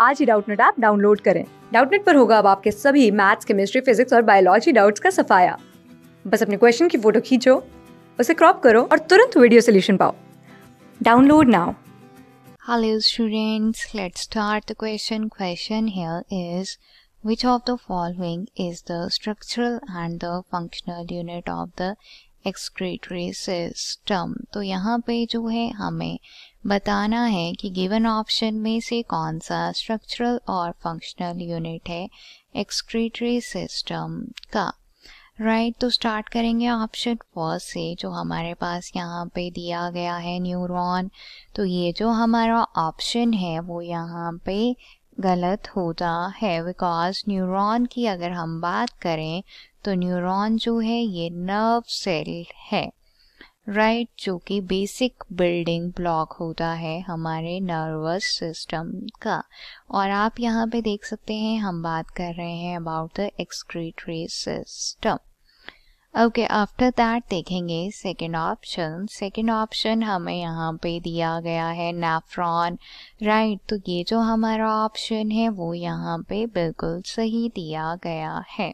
आज ही Doubtnut app download करें डाउटनेट पर होगा अब आपके सभी मैथ्स केमिस्ट्री फिजिक्स और बायोलॉजी डाउट्स का सफाया बस अपने क्वेश्चन की फोटो खींचो उसे क्रॉप करो और तुरंत वीडियो सोल्यूशन पाओ download now Hello students, let's start the question. Question here is which of the following is the structural and the functional unit of the excretory system तो यहाँ पे जो है हमें बताना है कि गिवन ऑप्शन में से कौन सा स्ट्रक्चरल और फंक्शनल यूनिट है एक्सक्रीटरी सिस्टम का राइट right, तो स्टार्ट करेंगे ऑप्शन फर्स्ट से जो हमारे पास यहाँ पे दिया गया है न्यूरॉन तो ये जो हमारा ऑप्शन है वो यहाँ पे गलत होता है बिकॉज न्यूरॉन की अगर हम बात करें तो न्यूरॉन जो है ये नर्व सेल है राइट right, जो कि बेसिक बिल्डिंग ब्लॉक होता है हमारे नर्वस सिस्टम का और आप यहाँ पे देख सकते हैं हम बात कर रहे हैं about the excretory system okay after that देखेंगे सेकेंड ऑप्शन सेकेंड ऑप्शन हमें यहाँ पे दिया गया है नेफ्रॉन राइट right, तो ये जो हमारा ऑप्शन है वो यहाँ पे बिल्कुल सही दिया गया है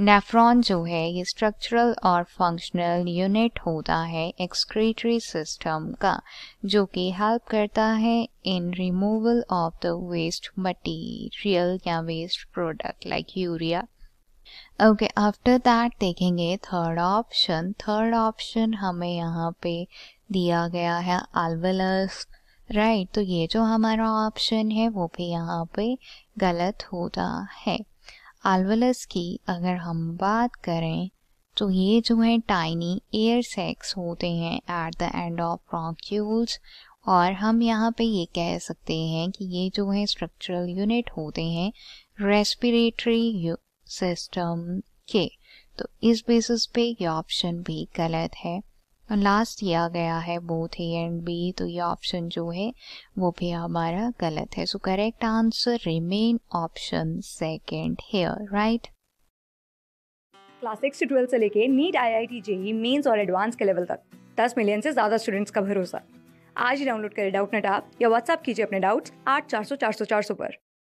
नेफ्रॉन जो है ये स्ट्रक्चरल और फंक्शनल यूनिट होता है एक्सक्रीटरी सिस्टम का जो कि हेल्प करता है in removal of the waste material या waste product like urea okay after that देखेंगे थर्ड ऑप्शन थर्ड ऑप्शन हमें यहाँ पे दिया गया है एल्वेलस राइट right, तो ये जो हमारा ऑप्शन है वो भी यहाँ पे गलत होता है एल्वेलस की अगर हम बात करें तो ये जो है टाइनी एयर सेक्स होते हैं at the end of bronchioles और हम यहाँ पे ये कह सकते हैं कि ये जो है स्ट्रक्चरल यूनिट होते हैं रेस्पिरेटरी सिस्टम के तो इस बेसिस पे ये ऑप्शन भी गलत है और लास्ट दिया गया है बोथ ए एंड बी तो ये ऑप्शन जो है वो भी हमारा गलत है so correct answer remain option second here right class six से ट्वेल्थ से लेके NEET I I T JEE mains और एडवांस के लेवल तक दस मिलियन से ज़्यादा स्टूडेंट्स का भरोसा आज ही डाउनलोड करें डाउट नेट आप या व्हाट्सअप कीजिए अपने डाउट्स आठ चार सौ चार सौ चार सौ पर